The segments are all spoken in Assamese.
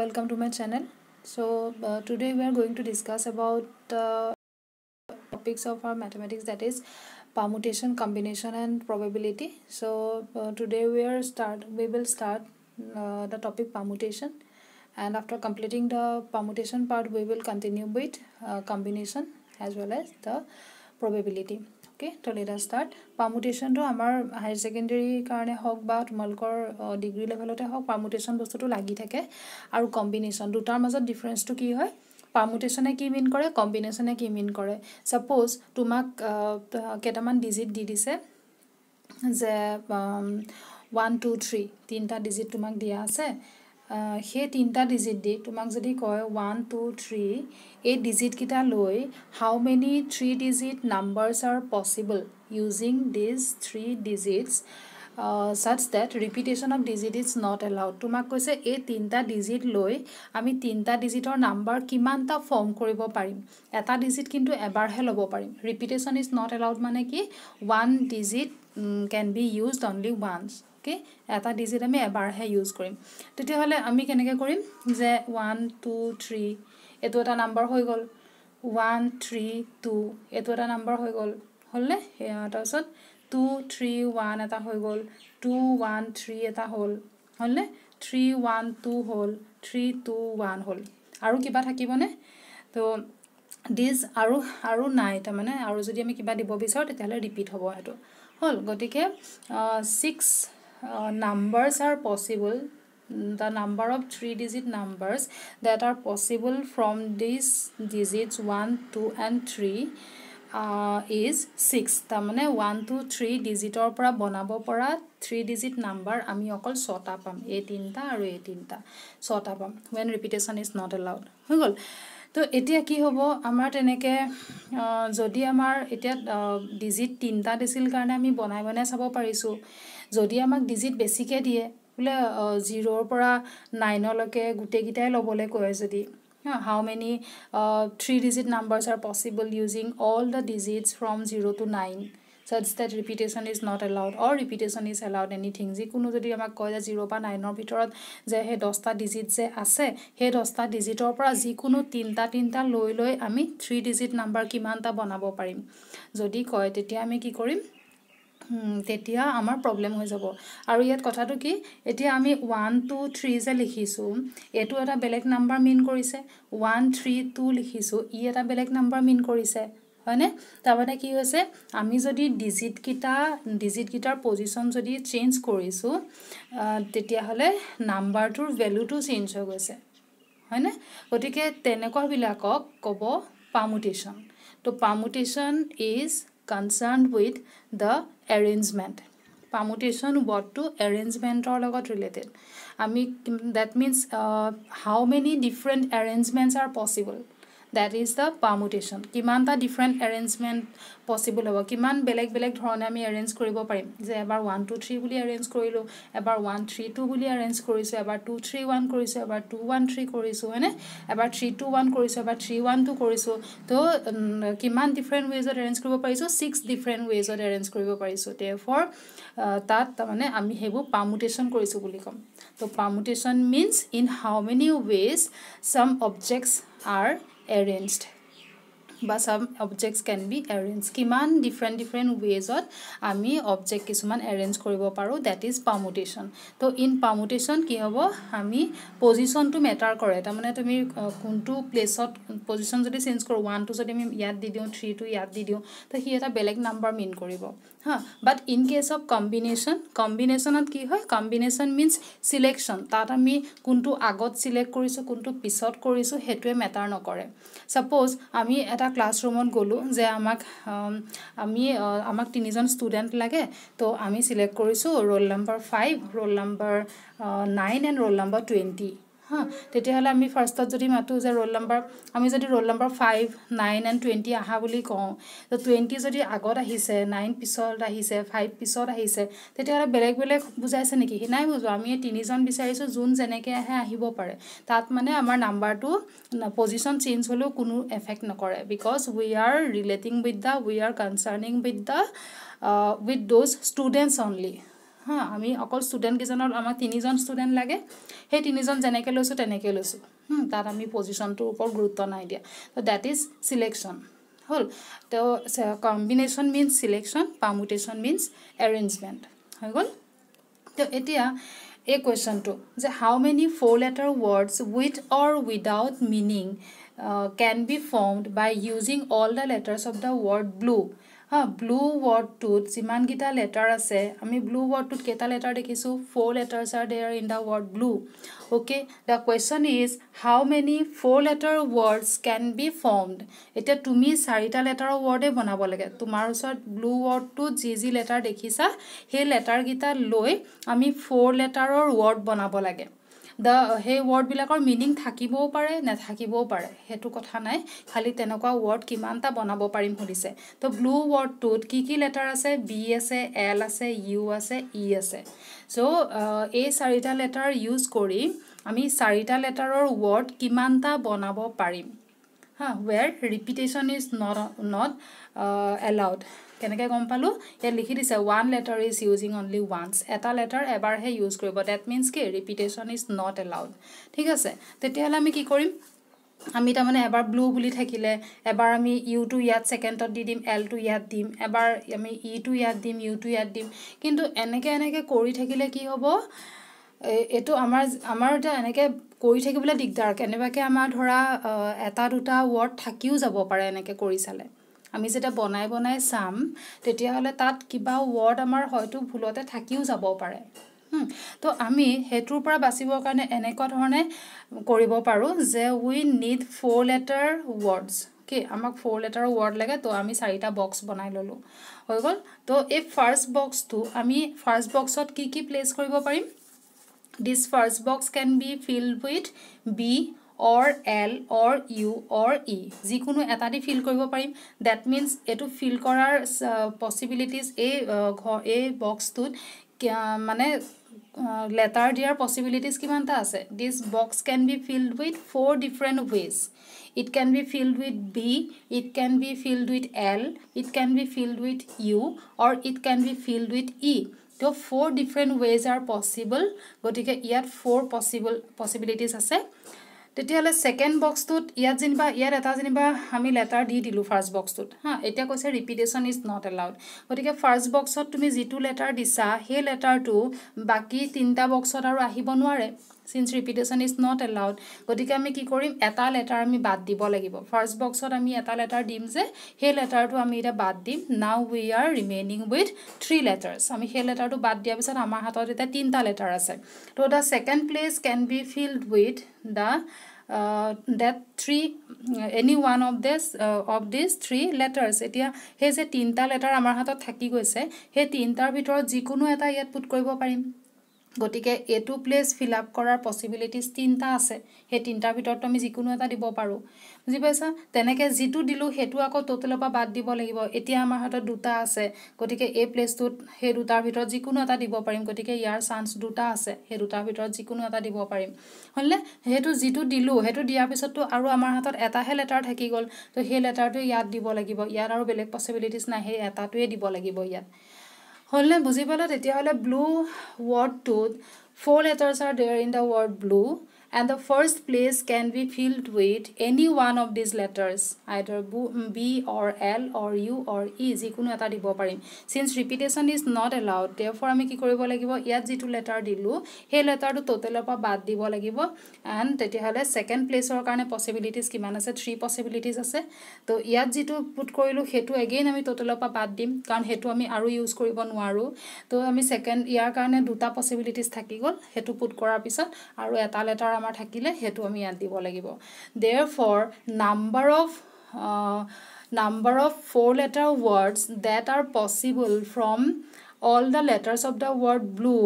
welcome to my channel so uh, today we are going to discuss about uh, topics of our mathematics that is permutation combination and probability so uh, today we are start we will start uh, the topic permutation and after completing the permutation part we will continue with uh, combination as well as the probability okay তো লেটাৰ ষ্টাৰ্ট পাৰ্মুটেশ্যনটো আমাৰ হায়াৰ ছেকেণ্ডেৰীৰ কাৰণে হওক বা তোমালোকৰ ডিগ্ৰী লেভেলতে হওক পাৰ্মুটেশ্যন বস্তুটো লাগি থাকে আৰু কম্বিনেশ্যন দুটাৰ মাজত ডিফাৰেঞ্চটো কি হয় পাৰ্মুটেশ্যনে কি মিন কৰে কম্বিনেশ্যনে কি মিন কৰে ছাপ'জ তোমাক কেইটামান ডিজিট দি দিছে যে ওৱান টু থ্ৰী তিনিটা ডিজিট তোমাক দিয়া আছে সেই তিনিটা ডিজিট দি তোমাক যদি কয় ওৱান টু থ্ৰী এই ডিজিটকেইটা লৈ how many three digit numbers are possible using these three digits such that repetition of digit is not allowed তোমাক কৈছে এই তিনিটা ডিজিট লৈ আমি তিনিটা ডিজিটৰ নাম্বাৰ কিমানটা ফৰ্ম কৰিব পাৰিম এটা ডিজিট কিন্তু এবাৰহে ল'ব পাৰিম ৰিপিটেশ্যন ইজ নট এলাউড মানে কি one digit can be use only once কৰাতকৈ এটা ডিজিট আমি এবাৰহে ইউজ কৰিম তেতিয়াহ'লে আমি কেনেকৈ কৰিম যে ওৱান টু থ্ৰী এইটো এটা নাম্বাৰ হৈ গ'ল ওৱান থ্ৰী টু এইটো এটা নাম্বাৰ হৈ গ'ল হ'লনে তাৰপিছত টু থ্ৰী ওৱান এটা হৈ গ'ল টু ওৱান থ্ৰী এটা হ'ল হ'লনে থ্ৰী ওৱান টু হ'ল থ্ৰী টু ওৱান হ'ল আৰু কিবা থাকিবনে তো ডিজ আৰু আৰু নাই তাৰমানে আৰু যদি আমি কিবা দিব বিচাৰোঁ তেতিয়াহ'লে ৰিপিট হ'ব সেইটো হ'ল গতিকে six numbers are possible the number of three digit numbers that are possible from these digits 1 2 and 3 uh, is 6 tamane 1 2 3 digit or pra bonabo para 3 digit number ami okol sota pam 18 ta aru 18 ta sota pam when repetition is not allowed hugol to etia ki hobo amar teneke jodi amar etia digit 3 ta desil karane ami bonai bonai sabo parisu uh, যদি আমাক ডিজিট বেছিকৈ দিয়ে বোলে জিৰ'ৰ পৰা নাইনলৈকে গোটেইকেইটাই ল'বলৈ কয় যদি how many three digit numbers are possible using all the digits from zero' to nine such that repetition is not allowed or' repetition is allowed anything যিকোনো যদি আমাক কয় যে জিৰ' বা নাইনৰ ভিতৰত যে সেই দহটা ডিজিট যে আছে সেই দহটা ডিজিটৰ পৰা যিকোনো তিনিটা তিনিটা লৈ লৈ আমি থ্ৰী ডিজিট নাম্বাৰ কিমানটা বনাব পাৰিম যদি কয় তেতিয়া আমি কি কৰিম তেতিয়া আমাৰ প্ৰব্লেম হৈ যাব আৰু ইয়াত কথাটো কি এতিয়া আমি ওৱান টু থ্ৰী যে লিখিছোঁ এইটো এটা বেলেগ নাম্বাৰ মিন কৰিছে ওৱান থ্ৰী টু লিখিছোঁ ই এটা বেলেগ নাম্বাৰ মিন কৰিছে হয়নে তাৰমানে কি হৈছে আমি যদি ডিজিটকেইটা ডিজিটকেইটাৰ পজিশ্যন যদি চেঞ্জ কৰিছোঁ তেতিয়াহ'লে নাম্বাৰটোৰ ভেলুটো চেঞ্জ হৈ গৈছে হয়নে গতিকে তেনেকুৱাবিলাকক ক'ব পামুটেশ্যন তো permutation is concerned with the arrangement permutation ৱৰ্ডটো এৰেঞ্জমেণ্টৰ লগত ৰিলেটেড আমি that means how many different arrangements are possible that is the permutation কিমানটা ডিফাৰেণ্ট এৰেঞ্জমেণ্ট পচিবল হ'ব কিমান বেলেগ বেলেগ ধৰণে আমি এৰেঞ্জ কৰিব পাৰিম যে এবাৰ ওৱান টু থ্ৰী বুলি এৰেঞ্জ কৰিলোঁ এবাৰ ওৱান থ্ৰী টু বুলি এৰেঞ্জ কৰিছোঁ এবাৰ টু থ্ৰী ওৱান কৰিছোঁ এবাৰ টু ওৱান থ্ৰী কৰিছোঁ হয়নে এবাৰ থ্ৰী টু ওৱান কৰিছোঁ এবাৰ থ্ৰী ওৱান টু কৰিছোঁ ত' কিমান ডিফাৰেণ্ট ৱেজত এৰেঞ্জ কৰিব পাৰিছোঁ ছিক্স ডিফাৰেণ্ট ৱেজত এৰেঞ্জ কৰিব পাৰিছোঁ তে ফৰ তাত তাৰমানে আমি সেইবোৰ পাৰ্মুটেশ্যন কৰিছোঁ বুলি ক'ম ত' permutation means in how many ways some objects are arranged বা some objects can be arrange কিমান ডিফাৰেণ্ট ডিফাৰেণ্ট ৱেজত আমি অবজেক্ট কিছুমান এৰেঞ্জ কৰিব পাৰোঁ ডেট ইজ পামুটেশ্যন তো ইন পামুটেশ্যন কি হ'ব আমি পজিশ্যনটো মেটাৰ কৰে তাৰমানে তুমি কোনটো প্লেচত পজিশ্যন যদি চেঞ্জ কৰোঁ ওৱানটো যদি আমি ইয়াত দি দিওঁ থ্ৰীটো ইয়াত দি দিওঁ তো সি এটা বেলেগ নাম্বাৰ মিন কৰিব হা but in case of combination কম্বিনেশ্যনত কি হয় কম্বিনেশ্যন মিনছ চিলেকশ্যন তাত আমি কোনটো আগত চিলেক্ট কৰিছোঁ কোনটো পিছত কৰিছোঁ সেইটোৱে মেটাৰ নকৰে ছাপ'জ আমি এটা ক্লাছৰুমত গ'লোঁ যে আমাক আমি আমাক তিনিজন ষ্টুডেণ্ট লাগে ত' আমি চিলেক্ট কৰিছোঁ roll number five roll number nine and roll number twenty হা তেতিয়াহ'লে আমি ফাৰ্ষ্টত যদি মাতোঁ যে ৰোল নম্বৰ আমি যদি roll number five nine and twenty আহা বুলি কওঁ তো টুৱেণ্টি যদি আগত আহিছে নাইন পিছত আহিছে ফাইভ পিছত আহিছে তেতিয়াহ'লে বেলেগ বেলেগ বুজাইছে নেকি সি নাই বুজোঁ আমি তিনিজন বিচাৰিছোঁ যোন যেনেকৈ আহে আহিব পাৰে তাত মানে আমাৰ নাম্বাৰটো পজিশ্যন চেঞ্জ হ'লেও কোনো এফেক্ট নকৰে because we are relating with the we are concerning with the with those students only হা আমি অকল ষ্টুডেণ্টকেইজনৰ আমাক তিনিজন ষ্টুডেণ্ট লাগে সেই তিনিজন যেনেকৈ লৈছোঁ তেনেকৈ লৈছোঁ তাত আমি পজিশ্যনটোৰ ওপৰত গুৰুত্ব নাই দিয়া তো ডেট ইজ ছিলেকশ্যন হ'ল তো combination means selection permutation means arrangement হৈ গ'ল তো এতিয়া এই কুৱেশ্যনটো যে how many four letter words with or without meaning can be formed by using all the letters of the word blue হা ব্লু ৱৰ্ডটোত যিমানকেইটা লেটাৰ আছে আমি ব্লু ৱৰ্ডটোত কেইটা লেটাৰ দেখিছোঁ four letters are there in the word blue okay the question is how many four letter words can be formed এতিয়া তুমি চাৰিটা লেটাৰৰ ৱৰ্ডে বনাব লাগে তোমাৰ ওচৰত ব্লু ৱৰ্ডটোত যি যি লেটাৰ দেখিছা সেই লেটাৰকেইটা লৈ আমি ফ'ৰ লেটাৰৰ ৱৰ্ড বনাব লাগে দা সেই ৱৰ্ডবিলাকৰ মিনিং থাকিবও পাৰে নাথাকিবও পাৰে সেইটো কথা নাই খালি তেনেকুৱা ৱৰ্ড কিমানটা বনাব পাৰিম সুধিছে তো ব্লু ৱৰ্ডটোত কি কি লেটাৰ আছে বি আছে এল আছে ইউ আছে ই e আছে চ' এই চাৰিটা লেটাৰ ইউজ কৰি আমি চাৰিটা লেটাৰৰ ৱৰ্ড কিমানটা বনাব পাৰিম হা where repetition is not not allowed কেনেকৈ গম পালোঁ ইয়াত লিখি দিছে one letter is using only once এটা লেটাৰ এবাৰহে ইউজ কৰিব ডেট মিনছ কি ৰিপিটেশ্যন ইজ নট এলাউড ঠিক আছে তেতিয়াহ'লে আমি কি কৰিম আমি তাৰমানে এবাৰ ব্লু বুলি থাকিলে এবাৰ আমি ইউটো ইয়াত ছেকেণ্ডত দি দিম এলটো ইয়াত দিম এবাৰ আমি ইটো e ইয়াত দিম ইউটো ইয়াত দিম কিন্তু এনেকৈ এনেকৈ কৰি থাকিলে কি হ'ব এইটো আমাৰ আমাৰ এতিয়া এনেকৈ কৰি থাকিবলৈ দিগদাৰ কেনেবাকৈ আমাৰ ধৰা এটা দুটা ৱৰ্ড থাকিও যাব পাৰে এনেকৈ কৰি চালে আমি যেতিয়া বনাই বনাই চাম তেতিয়াহ'লে তাত কিবা ৱৰ্ড আমাৰ হয়তো ভুলতে থাকিও যাব পাৰে তো আমি সেইটোৰ পৰা বাচিবৰ কাৰণে এনেকুৱা ধৰণে কৰিব পাৰোঁ যে we need four letter words কি আমাক ফ'ৰ লেটাৰ ৱৰ্ড লাগে তো আমি চাৰিটা বক্স বনাই ল'লোঁ হৈ গ'ল তো এই ফাৰ্ষ্ট বক্সটো আমি ফাৰ্ষ্ট বক্সত কি কি প্লেচ কৰিব পাৰিম this first box can be filled with B or L or U or E যিকোনো এটা দি ফিল কৰিব পাৰিম ডেট মিনছ এইটো ফিল কৰাৰ পচিবিলিটিজ এই ঘৰ এই বক্সটোত মানে লেটাৰ দিয়াৰ পচিবিলিটিজ কিমানটা আছে this box can be filled with four different ways it can be filled with B it can be filled with L it can be filled with U or it can be filled with E তো four different ways are possible গতিকে ইয়াত ফ'ৰ পচিবল পচিবিলিটিজ আছে তেতিয়াহ'লে ছেকেণ্ড বক্সটোত ইয়াত যেনিবা ইয়াত এটা যেনিবা আমি লেটাৰ দি দিলোঁ ফাৰ্ষ্ট বক্সটোত হা এতিয়া কৈছে ৰিপিটেশ্যন ইজ নট এলাউড গতিকে ফাৰ্ষ্ট বক্সত তুমি যিটো লেটাৰ দিছা সেই লেটাৰটো বাকী তিনিটা বক্সত আৰু আহিব নোৱাৰে since repetition is not allowed গতিকে আমি কি কৰিম এটা লেটাৰ আমি বাদ দিব লাগিব ফাৰ্ষ্ট বক্সত আমি এটা লেটাৰ দিম যে সেই লেটাৰটো আমি এতিয়া বাদ দিম now we are remaining with three letters আমি সেই লেটাৰটো বাদ দিয়াৰ পিছত আমাৰ হাতত এতিয়া তিনিটা লেটাৰ আছে so' the second place can be filled with the that three any one of these of this three letters এতিয়া সেই যে তিনিটা লেটাৰ আমাৰ হাতত থাকি গৈছে সেই তিনিটাৰ ভিতৰত যিকোনো এটা ইয়াত পুট কৰিব পাৰিম গতিকে এইটো প্লেচ ফিল আপ কৰাৰ পচিবিলিটিজ তিনিটা আছে সেই তিনিটাৰ ভিতৰতো আমি যিকোনো এটা দিব পাৰোঁ বুজি পাইছা তেনেকৈ যিটো দিলোঁ সেইটো আকৌ টোটেলৰ পৰা বাদ দিব লাগিব এতিয়া আমাৰ হাতত দুটা আছে গতিকে এই প্লেচটোত সেই দুটাৰ ভিতৰত যিকোনো এটা দিব পাৰিম গতিকে ইয়াৰ চান্স দুটা আছে সেই দুটাৰ ভিতৰত যিকোনো এটা দিব পাৰিম হ'লনে সেইটো যিটো দিলোঁ সেইটো দিয়াৰ পিছততো আৰু আমাৰ হাতত এটাহে লেটাৰ থাকি গ'ল তো সেই লেটাৰটোৱে ইয়াত দিব লাগিব ইয়াত আৰু বেলেগ পচিবিলিটিজ নাই সেই এটাটোৱে দিব লাগিব ইয়াত হ'লনে বুজি পালা তেতিয়াহ'লে ব্লু ৱৰ্ডটোত four letters are there in the word blue and the first place can be filled with any one of these letters either b or l or u or e ji kono eta dibo parim since repetition is not allowed therefore ami ki koribo lagibo iat jitu letter dilu he letter tu total pa bad dibo lagibo and teti hale second place or karone possibilities ki man ase three possibilities ase to iat jitu put korilu hetu again ami total pa bad dim karon hetu ami aru use koribo nuaru to ami second year karone duta possibilities thakigol hetu put korar pisot aru eta letter আমাৰ থাকিলে সেইটো আমি ইয়াত দিব লাগিব therefore number of number of four letter words that are possible from all the letters of the word blue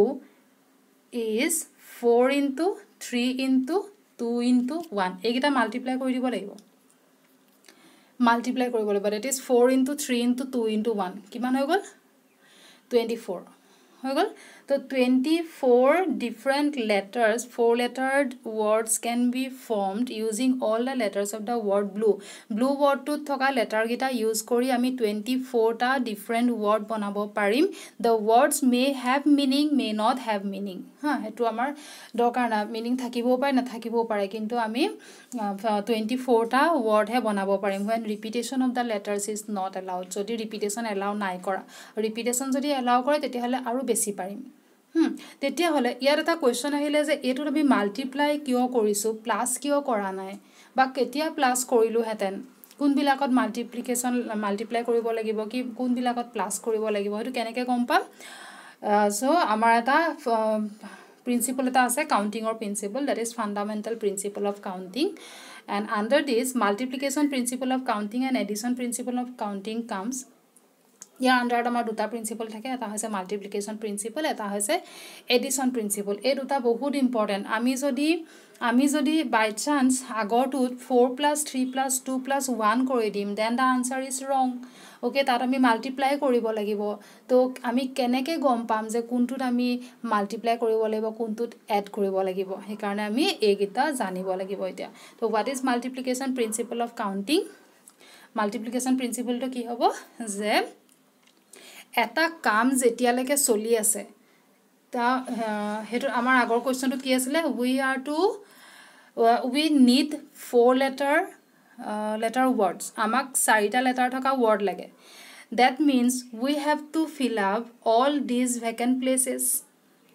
is four into three into two into one এইকেইটা মাল্টিপ্লাই কৰি দিব লাগিব মাল্টিপ্লাই কৰিব লাগিব that is four into three into two into one কিমান হৈ গ'ল টুৱেণ্টি ফ'ৰ হৈ গ'ল তো twenty four different letters four lettered words can be formed using all the letters of the word blue blue ৱৰ্ডটোত থকা লেটাৰকেইটা ইউজ কৰি আমি টুৱেণ্টি ফ'ৰটা ডিফাৰেণ্ট ৱৰ্ড বনাব পাৰিম the words may have meaning may not have meaning হা সেইটো আমাৰ দৰকাৰ নাই মিনিং থাকিবও পাৰে নাথাকিবও পাৰে কিন্তু আমি টুৱেণ্টি ফ'ৰটা ৱৰ্ডহে বনাব পাৰিম when repetition of the letters is not allowed যদি ৰিপিটেশ্যন এলাউ নাই কৰা ৰিপিটেশ্যন যদি এলাউ কৰে তেতিয়াহ'লে আৰু বেছি পাৰিম তেতিয়াহ'লে ইয়াত এটা কুৱেশ্যন আহিলে যে এইটোত আমি মাল্টিপ্লাই কিয় কৰিছোঁ প্লাছ কিয় কৰা নাই বা কেতিয়া প্লাছ কৰিলোঁহেঁতেন কোনবিলাকত মাল্টিপ্লিকেশ্যন মাল্টিপ্লাই কৰিব লাগিব কি কোনবিলাকত প্লাছ কৰিব লাগিব সেইটো কেনেকৈ গম পাম চ' আমাৰ এটা প্ৰিন্সিপল এটা আছে কাউণ্টিঙৰ principle that is fundamental principle of counting and under this multiplication principle of counting and addition principle of counting comes ইয়াৰ আণ্ডাৰত আমাৰ দুটা প্ৰিন্সিপল থাকে এটা হৈছে মাল্টিপ্লিকেশ্যন প্ৰিন্সিপল এটা হৈছে এডিশ্যন প্ৰিন্সিপল এই দুটা বহুত ইম্পৰ্টেণ্ট আমি যদি আমি যদি বাই চান্স আগৰটোত four plus three plus two plus one কৰি দিম then the answer is wrong okay তাত আমি মাল্টিপ্লাই কৰিব লাগিব ত' আমি কেনেকৈ গম পাম যে কোনটোত আমি মাল্টিপ্লাই কৰিব লাগিব কোনটোত এড কৰিব লাগিব সেইকাৰণে আমি এইকেইটা জানিব লাগিব এতিয়া so' what is multiplication principle of counting multiplication প্ৰিন্সিপলটো কি হ'ব যে এটা কাম যেতিয়ালৈকে চলি আছে তা সেইটো আমাৰ আগৰ কুৱেশ্যনটো কি আছিলে we are to we need four letter letter words আমাক চাৰিটা লেটাৰ থকা ৱৰ্ড লাগে that means we have to fill up all these vacant places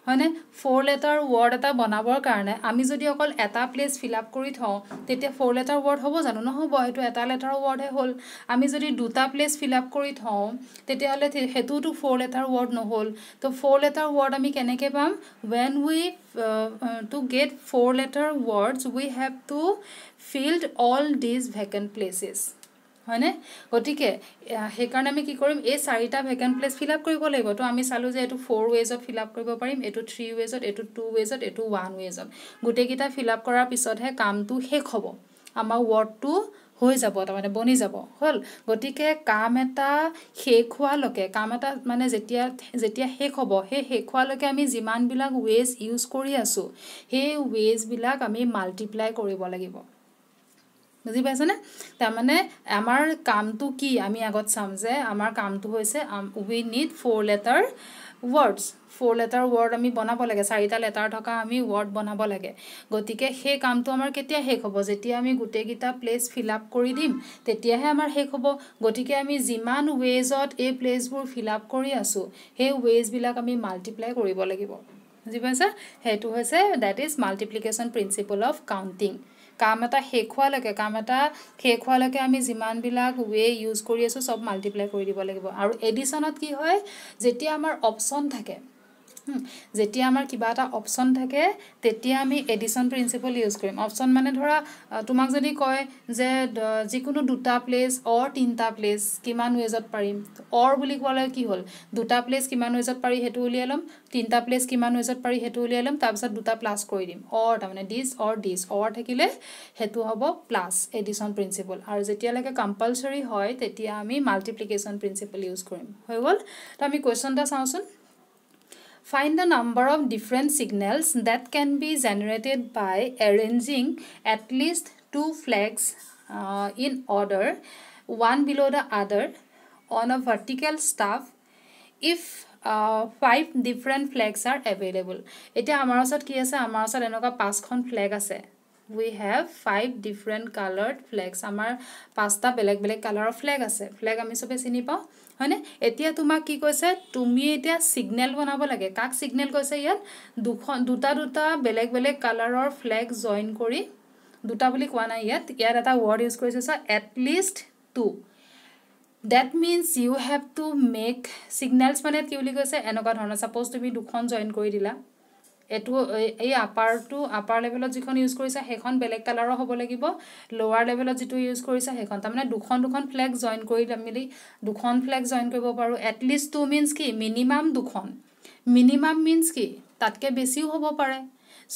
হয়নে ফ'ৰ লেটাৰ ৱৰ্ড এটা বনাবৰ কাৰণে আমি যদি অকল এটা প্লেচ ফিল আপ কৰি থওঁ তেতিয়া ফ'ৰ লেটাৰ ৱৰ্ড হ'ব জানো নহ'ব সেইটো এটা লেটাৰ ৱৰ্ডহে হ'ল আমি যদি দুটা প্লেচ ফিল আপ কৰি থওঁ তেতিয়াহ'লে সেইটোওতো ফ'ৰ লেটাৰ ৱৰ্ড নহ'ল ত' ফ'ৰ লেটাৰ ৱৰ্ড আমি কেনেকৈ পাম when we to get four letter words we have to filled all these vacant places হয়নে গতিকে সেইকাৰণে আমি কি কৰিম এই চাৰিটা ভেকেণ্ট প্লেচ ফিল আপ কৰিব লাগিব তো আমি চালোঁ যে এইটো ফ'ৰ ৱেজত ফিল আপ কৰিব পাৰিম এইটো থ্ৰী ৱেজত এইটো টু ৱেজত এইটো ওৱান ৱেজত গোটেইকেইটা ফিল আপ কৰাৰ পিছতহে কামটো শেষ হ'ব আমাৰ ৱৰ্ডটো হৈ যাব তাৰমানে বনি যাব হ'ল গতিকে কাম এটা শেষ হোৱালৈকে কাম এটা মানে যেতিয়া যেতিয়া শেষ হ'ব সেই শেষ হোৱালৈকে আমি যিমানবিলাক ৱেজ ইউজ কৰি আছোঁ সেই ৱেজবিলাক আমি মাল্টিপ্লাই কৰিব লাগিব বুজি পাইছেনে তাৰমানে আমাৰ কামটো কি আমি আগত চাম যে আমাৰ কামটো হৈছে we need four letter words four letter word আমি বনাব লাগে চাৰিটা লেটাৰ থকা আমি ৱৰ্ড বনাব লাগে গতিকে সেই কামটো আমাৰ কেতিয়া শেষ হ'ব যেতিয়া আমি গোটেইকেইটা প্লেচ ফিল আপ কৰি দিম তেতিয়াহে আমাৰ শেষ হ'ব গতিকে আমি যিমান ৱেজত এই প্লেচবোৰ ফিল আপ কৰি আছোঁ সেই ৱেজবিলাক আমি মাল্টিপ্লাই কৰিব লাগিব বুজি পাইছা সেইটো হৈছে that is multiplication principle of counting কাম এটা শেষ হোৱালৈকে কাম এটা শেষ হোৱালৈকে আমি যিমানবিলাক ৱে' ইউজ কৰি আছোঁ চব মাল্টিপ্লাই কৰি দিব লাগিব আৰু এডিশ্যনত কি হয় যেতিয়া আমাৰ অপশ্যন থাকে যেতিয়া আমাৰ কিবা এটা অপশ্যন থাকে তেতিয়া আমি এডিশ্যন প্ৰিন্সিপল ইউজ কৰিম অপশ্যন মানে ধৰা তোমাক যদি কয় যে যিকোনো দুটা প্লেচ অৰ তিনিটা প্লেচ কিমান ৱেজত পাৰিম অৰ বুলি কোৱালৈ কি হ'ল দুটা প্লেচ কিমান ৱেজত পাৰি সেইটো উলিয়াই ল'ম তিনিটা প্লেচ কিমান ৱেজত পাৰি সেইটো উলিয়াই ল'ম তাৰপিছত দুটা প্লাছ কৰি দিম অৰ তাৰমানে ডিছ অৰ ডিছ অৰ থাকিলে সেইটো হ'ব প্লাছ এডিশ্যন প্ৰিন্সিপল আৰু যেতিয়ালৈকে কম্পালচৰি হয় তেতিয়া আমি মাল্টিপ্লিকেশ্যন প্ৰিন্সিপল ইউজ কৰিম হৈ গ'ল তো আমি কুৱেশ্যন এটা চাওঁচোন find the number of different signals that can be generated by arranging at least two flags uh, in order one below the other on a vertical staff if uh, five different flags are available এতিয়া আমাৰ ওচৰত কি আছে আমাৰ ওচৰত এনেকুৱা পাঁচখন ফ্লেগ আছে we have five different coloured flags আমাৰ পাঁচটা বেলেগ বেলেগ কালাৰৰ ফ্লেগ আছে ফ্লেগ আমি চবেই চিনি পাওঁ হয়নে এতিয়া তোমাক কি কৈছে তুমি এতিয়া চিগনেল বনাব লাগে কাক চিগনেল কৈছে ইয়াত দুখন দুটা দুটা বেলেগ বেলেগ কালাৰৰ ফ্লেগ জইন কৰি দুটা বুলি কোৱা নাই ইয়াত ইয়াত এটা ৱৰ্ড ইউজ কৰিছে so' at least two that means you have to make signals মানে কি বুলি কৈছে এনেকুৱা ধৰণৰ ছাপ'জ তুমি দুখন জইন কৰি দিলা এইটো এই আপাৰটো আপাৰ লেভেলত যিখন ইউজ কৰিছে সেইখন বেলেগ কালাৰৰ হ'ব লাগিব লৱাৰ লেভেলত যিটো ইউজ কৰিছে সেইখন তাৰমানে দুখন দুখন ফ্লেগ জইন কৰি মেলি দুখন ফ্লেগ জইন কৰিব পাৰোঁ এটলিষ্ট টু মিনছ কি মিনিমাম দুখন মিনিমাম মিনছ কি তাতকৈ বেছিও হ'ব পাৰে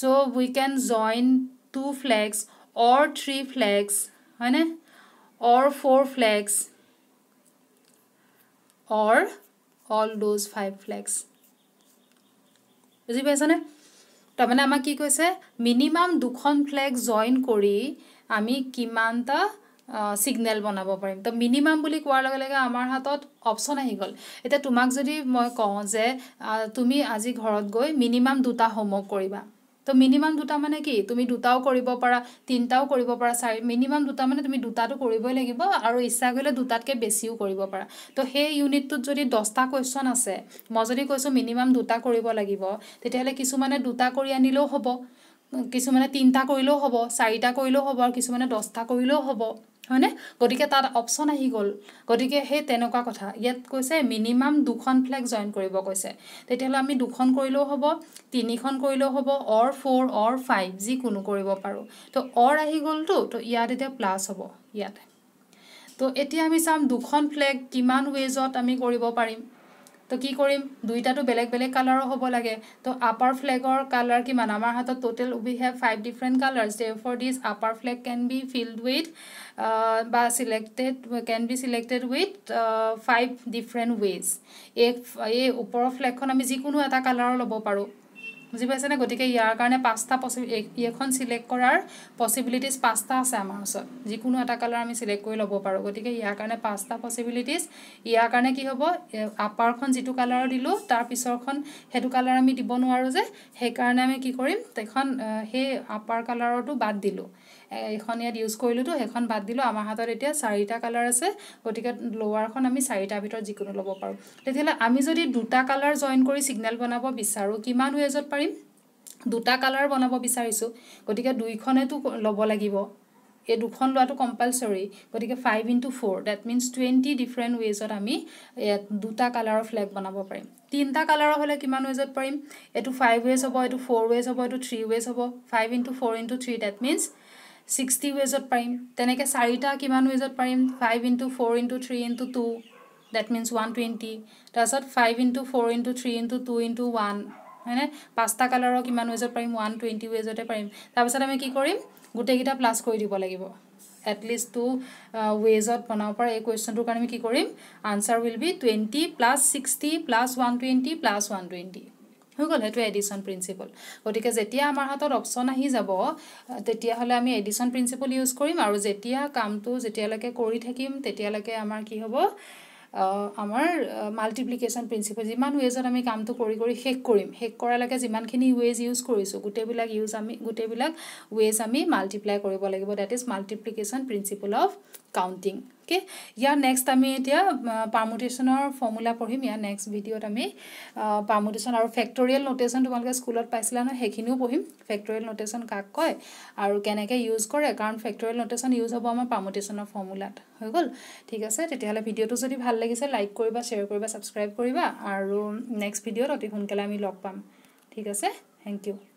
so' we can join two flags or three flags হয়নে or four flags or all those five flags বুজি পাইছানে তাৰমানে আমাক কি কৈছে মিনিমাম দুখন ফ্লেগ জইন কৰি আমি কিমানটা ছিগনেল বনাব পাৰিম তো মিনিমাম বুলি কোৱাৰ লগে লগে আমাৰ হাতত অপশ্যন আহি গ'ল এতিয়া তোমাক যদি মই কওঁ যে তুমি আজি ঘৰত গৈ মিনিমাম দুটা হোমৱৰ্ক কৰিবা তো মিনিমাম দুটা মানে কি তুমি দুটাও কৰিব পাৰা তিনিটাও কৰিব পাৰা চাৰি মিনিমাম দুটা মানে তুমি দুটাটো কৰিবই লাগিব আৰু ইচ্ছা কৰিলে দুটাতকৈ বেছিও কৰিব পাৰা তো সেই ইউনিটটোত যদি দহটা কুৱেশ্যন আছে মই যদি কৈছোঁ মিনিমাম দুটা কৰিব লাগিব তেতিয়াহ'লে কিছুমানে দুটা কৰি আনিলেও হ'ব কিছুমানে তিনিটা কৰিলেও হ'ব চাৰিটা কৰিলেও হ'ব আৰু কিছুমানে দহটা কৰিলেও হ'ব হয়নে গতিকে তাত অপশ্যন আহি গ'ল গতিকে সেই তেনেকুৱা কথা ইয়াত কৈছে মিনিমাম দুখন ফ্লেগ জইন কৰিব কৈছে তেতিয়াহ'লে আমি দুখন কৰিলেও হ'ব তিনিখন কৰিলেও হ'ব অৰ ফ'ৰ অৰ ফাইভ যিকোনো কৰিব পাৰোঁ ত' অৰ আহি গ'লতো তো ইয়াত এতিয়া প্লাছ হ'ব ইয়াত ত' এতিয়া আমি চাম দুখন ফ্লেগ কিমান ৱেজত আমি কৰিব পাৰিম তো কি কৰিম দুইটাতো বেলেগ বেলেগ কালাৰৰ হ'ব লাগে তো আপাৰ ফ্লেগৰ কালাৰ কিমান আমাৰ হাতত total we have five different colours therefore this upper flag can be filled with বা selected can be selected with five different ways এই এই ওপৰৰ ফ্লেগখন আমি যিকোনো এটা কালাৰৰ ল'ব পাৰোঁ বুজি পাইছেনে গতিকে ইয়াৰ কাৰণে পাঁচটা পচি এইখন চিলেক্ট কৰাৰ পচিবিলিটিজ পাঁচটা আছে আমাৰ ওচৰত যিকোনো এটা কালাৰ আমি চিলেক্ট কৰি ল'ব পাৰোঁ গতিকে ইয়াৰ কাৰণে পাঁচটা পচিবিলিটিজ ইয়াৰ কাৰণে কি হ'ব আপাৰখন যিটো কালাৰ দিলোঁ তাৰ পিছৰখন সেইটো কালাৰ আমি দিব নোৱাৰোঁ যে সেইকাৰণে আমি কি কৰিম এখন সেই আপাৰ কালাৰৰটো বাদ দিলোঁ এইখন ইয়াত ইউজ কৰিলোঁতো সেইখন বাদ দিলোঁ আমাৰ হাতত এতিয়া চাৰিটা কালাৰ আছে গতিকে লোৱাৰখন আমি চাৰিটাৰ ভিতৰত যিকোনো ল'ব পাৰোঁ তেতিয়াহ'লে আমি যদি দুটা কালাৰ জইন কৰি চিগনেল বনাব বিচাৰোঁ কিমান ৱেজত পাৰিম দুটা কালাৰ বনাব বিচাৰিছোঁ গতিকে দুইখনেতো ল'ব লাগিব এই দুখন লোৱাটো কম্পালচৰি গতিকে five into four that means twenty different ৱেজত আমি ইয়াত দুটা কালাৰৰ ফ্লেগ বনাব পাৰিম তিনিটা কালাৰৰ হ'লে কিমান ৱেজত পাৰিম এইটো ফাইভ ৱেজ হ'ব এইটো ফ'ৰ ৱেজ হ'ব এইটো থ্ৰী ৱেজ হ'ব five into four into three that means sixty ৱেজত পাৰিম তেনেকৈ চাৰিটা কিমান ৱেজত পাৰিম five into four into three into two that means one twenty তাৰপাছত five into four into three into two into one হয়নে পাঁচটা কালাৰৰ কিমান ৱেজত পাৰিম ওৱান টুৱেণ্টি ৱেজতে পাৰিম তাৰপাছত আমি কি কৰিম গোটেইকেইটা প্লাছ কৰি দিব লাগিব এটলিষ্ট টু ৱেজত বনাব পাৰে এই কুৱেশ্যনটোৰ কাৰণে আমি কি কৰিম answer will be twenty plus sixty plus one twenty plus one twenty হৈ গ'ল সেইটো এডিশ্যন প্ৰিন্সিপল গতিকে যেতিয়া আমাৰ হাতত অপশ্যন আহি যাব তেতিয়াহ'লে আমি এডিশ্যন প্ৰিন্সিপল ইউজ কৰিম আৰু যেতিয়া কামটো যেতিয়ালৈকে কৰি থাকিম তেতিয়ালৈকে আমাৰ কি হ'ব আমাৰ মাল্টিপ্লিকেশ্যন প্ৰিন্সিপল যিমান ৱেজত আমি কামটো কৰি কৰি শেষ কৰিম শেষ কৰালৈকে যিমানখিনি ৱেজ ইউজ কৰিছোঁ গোটেইবিলাক ইউজ আমি গোটেইবিলাক ৱেজ আমি মাল্টিপ্লাই কৰিব লাগিব that is multiplication principle of counting okay ইয়াৰ নেক্সট আমি এতিয়া পাৰ্মুটেশ্যনৰ ফৰ্মুলা পঢ়িম ইয়াৰ নেক্সট ভিডিঅ'ত আমি পাৰ্মুটেশ্যন আৰু ফেক্টৰিয়েল নোটেশ্যন তোমালোকে স্কুলত পাইছিলা নহয় সেইখিনিও পঢ়িম ফেক্টৰিয়েল নোটেশ্যন কাক কয় আৰু কেনেকৈ ইউজ কৰে কাৰণ ফেক্টৰিয়েল নোটেশ্যন ইউজ হ'ব আমাৰ পাৰ্মুটেশ্যনৰ ফৰ্মুলাত হৈ গ'ল ঠিক আছে তেতিয়াহ'লে ভিডিঅ'টো যদি ভাল লাগিছে লাইক কৰিবা শ্বেয়াৰ কৰিবা ছাবস্ক্ৰাইব কৰিবা আৰু নেক্সট ভিডিঅ'ত অতি সোনকালে আমি লগ পাম ঠিক আছে থেংক ইউ